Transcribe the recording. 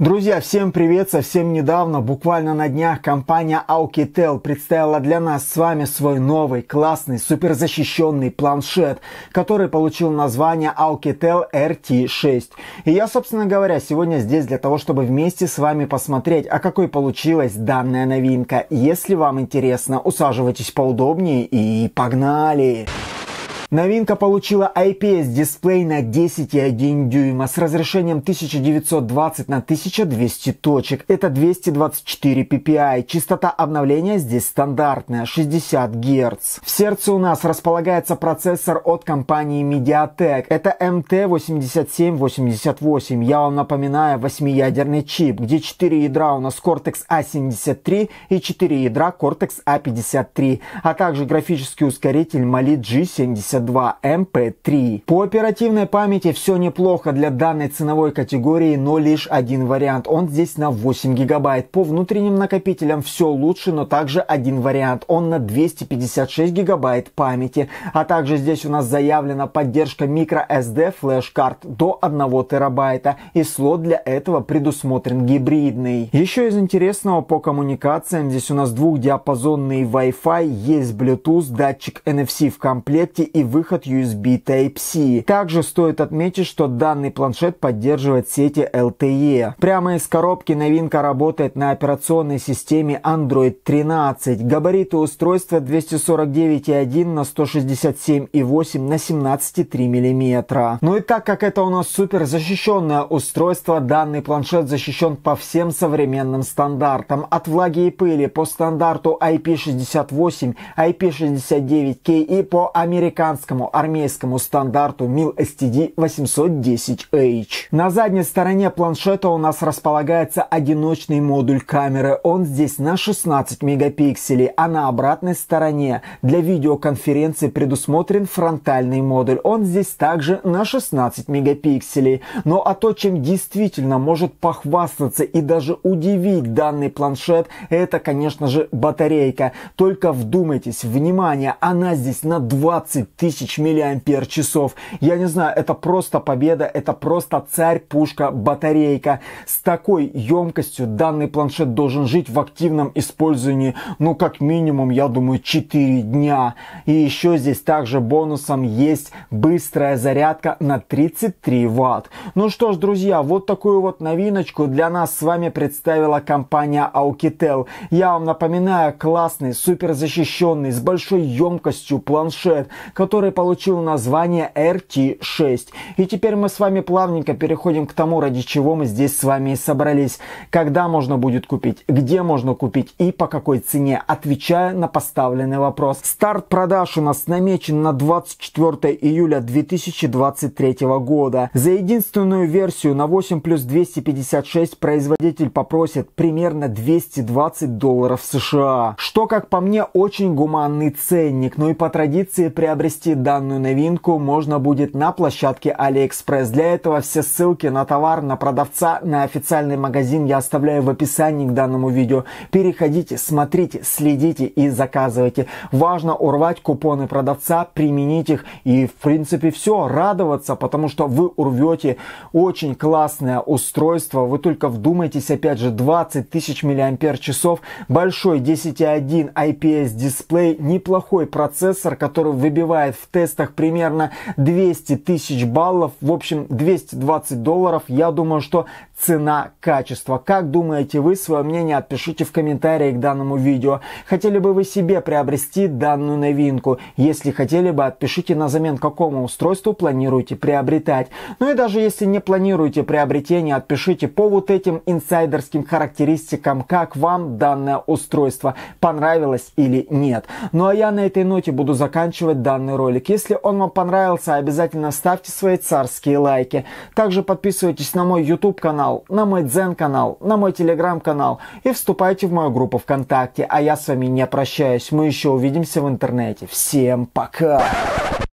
Друзья, всем привет! Совсем недавно, буквально на днях, компания Aukitel представила для нас с вами свой новый, классный, суперзащищенный планшет, который получил название Aukitel RT6. И я, собственно говоря, сегодня здесь для того, чтобы вместе с вами посмотреть, а какой получилась данная новинка. Если вам интересно, усаживайтесь поудобнее и погнали! Погнали! Новинка получила IPS-дисплей на 10,1 дюйма с разрешением 1920 на 1200 точек. Это 224 ppi. Частота обновления здесь стандартная, 60 Гц. В сердце у нас располагается процессор от компании MediaTek. Это MT8788. Эм Я вам напоминаю, восьмиядерный чип, где 4 ядра у нас Cortex-A73 а и 4 ядра Cortex-A53, а, а также графический ускоритель Mali G72. 32 MP3. По оперативной памяти все неплохо для данной ценовой категории, но лишь один вариант. Он здесь на 8 гигабайт. По внутренним накопителям все лучше, но также один вариант. Он на 256 гигабайт памяти. А также здесь у нас заявлена поддержка microSD флеш-карт до 1 терабайта. И слот для этого предусмотрен гибридный. Еще из интересного по коммуникациям здесь у нас двухдиапазонный Wi-Fi, есть Bluetooth, датчик NFC в комплекте и выход USB Type-C. Также стоит отметить, что данный планшет поддерживает сети LTE. Прямо из коробки новинка работает на операционной системе Android 13. Габариты устройства 249,1 на 167,8 на 17,3 мм. Ну и так как это у нас супер защищенное устройство, данный планшет защищен по всем современным стандартам. От влаги и пыли по стандарту IP68, IP69K и по американскому американскому армейскому стандарту MIL-STD 810H. На задней стороне планшета у нас располагается одиночный модуль камеры. Он здесь на 16 мегапикселей, а на обратной стороне для видеоконференции предусмотрен фронтальный модуль. Он здесь также на 16 мегапикселей. Но ну, а то, чем действительно может похвастаться и даже удивить данный планшет, это, конечно же, батарейка. Только вдумайтесь, внимание, она здесь на 20 тысяч тысяч миллиампер часов. Я не знаю, это просто победа, это просто царь, пушка, батарейка. С такой емкостью данный планшет должен жить в активном использовании, ну, как минимум, я думаю, 4 дня. И еще здесь также бонусом есть быстрая зарядка на 33 ватт. Ну что ж, друзья, вот такую вот новиночку для нас с вами представила компания Aukitel. Я вам напоминаю, классный, супер защищенный, с большой емкостью планшет, который который получил название RT6. И теперь мы с вами плавненько переходим к тому, ради чего мы здесь с вами и собрались. Когда можно будет купить, где можно купить и по какой цене, отвечая на поставленный вопрос. Старт продаж у нас намечен на 24 июля 2023 года. За единственную версию на 8 плюс 256 производитель попросит примерно 220 долларов США. Что, как по мне, очень гуманный ценник, Ну и по традиции приобрести приобрести данную новинку можно будет на площадке AliExpress. Для этого все ссылки на товар, на продавца, на официальный магазин я оставляю в описании к данному видео. Переходите, смотрите, следите и заказывайте. Важно урвать купоны продавца, применить их и в принципе все, радоваться, потому что вы урвете очень классное устройство. Вы только вдумайтесь, опять же, 20 тысяч миллиампер часов, большой 10.1 IPS дисплей, неплохой процессор, который выбивает набирает в тестах примерно 200 тысяч баллов, в общем 220 долларов, я думаю, что цена-качество. Как думаете вы, свое мнение отпишите в комментарии к данному видео. Хотели бы вы себе приобрести данную новинку? Если хотели бы, отпишите на замен какому устройству планируете приобретать. Ну и даже если не планируете приобретение, отпишите по вот этим инсайдерским характеристикам, как вам данное устройство, понравилось или нет. Ну а я на этой ноте буду заканчивать данный ролик ролик. Если он вам понравился, обязательно ставьте свои царские лайки. Также подписывайтесь на мой YouTube канал, на мой Дзен канал, на мой Телеграм канал и вступайте в мою группу ВКонтакте. А я с вами не прощаюсь. Мы еще увидимся в интернете. Всем пока!